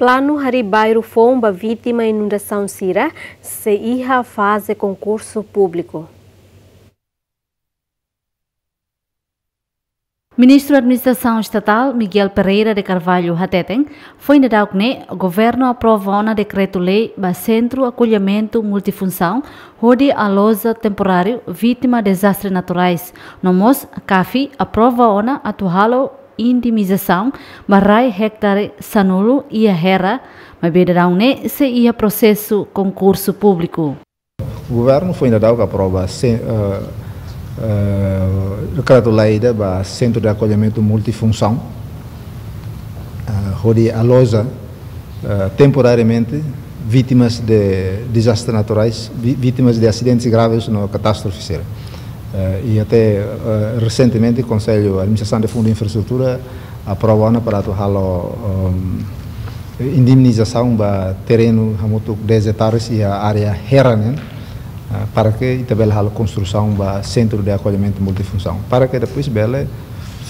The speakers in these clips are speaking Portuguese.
Plano Haribairo Fomba, vítima inundação Cira, CIRA faz concurso público. Ministro da Administração Estatal Miguel Pereira de Carvalho Hateteng foi indicado que o governo aprovou na decreto-lei para Centro Acolhimento Multifunção onde a loja temporário vítima de desastres naturais. No MOS, CAFI aprovou na atual indemização, marai hectare e a hera, mas ne se ia processo concurso público. O governo foi ainda dado que aprova uh, eh, uh, eh, decreto Leida, da Centro de Acolhimento Multifunção, eh, onde aloja uh, temporariamente vítimas de desastres naturais, vítimas de acidentes graves na catástrofe eh, e até eh, recentemente o Conselho de Administração de Fundo de Infraestrutura aprovou para halo um, eh, indemnização para terreno hamutuk 10 hectares e a área heranen né? para que também halo construção do centro de acolhimento multifunção para que depois bela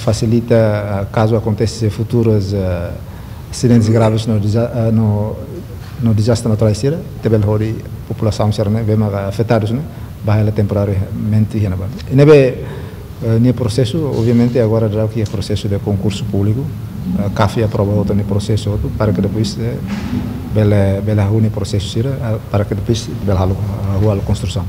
facilita caso aconteça futuros uh, acidentes graves no, no no desastre natural também a população será né, bem afetados né bahala temporariamente E Nebe eh, nesse processo, obviamente agora já que é processo de concurso público, a eh, CAFI aprova outro processo outro para que depois bela eh, bela rua ne processo ah, para que depois bela rua construção.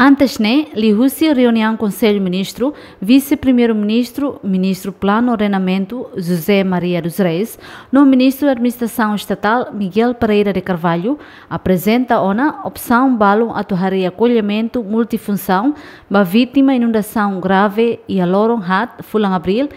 Antes, né, li Rússia reunião Conselho Ministro, Vice-Primeiro-Ministro, Ministro Plano Ordenamento, José Maria dos Reis, no Ministro da Administração Estatal, Miguel Pereira de Carvalho, apresenta ona opção balo atuarei acolhimento multifunção, da vítima inundação grave e a Loron hat fulan abril,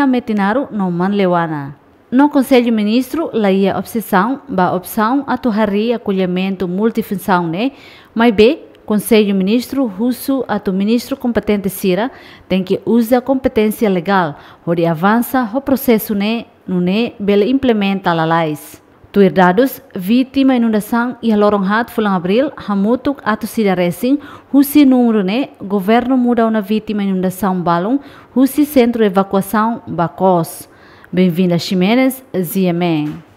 a metinaro no Manleuana. No Conselho Ministro, laia obsessão, ba opção atuarei acolhimento multifunção, né, mas bem, Conselho Ministro russo ato ministro competente Sira tem que usar competência legal, onde avança o processo ne, no ne, bele implementa a Tuir dados vítima inundação e lorong hat fulang abril, hamutuk ato sida racing, husi número ne, governo muda uma vítima inundação balão, husi centro evacuação bacos. Bem-vinda Ximenes, Ziemen.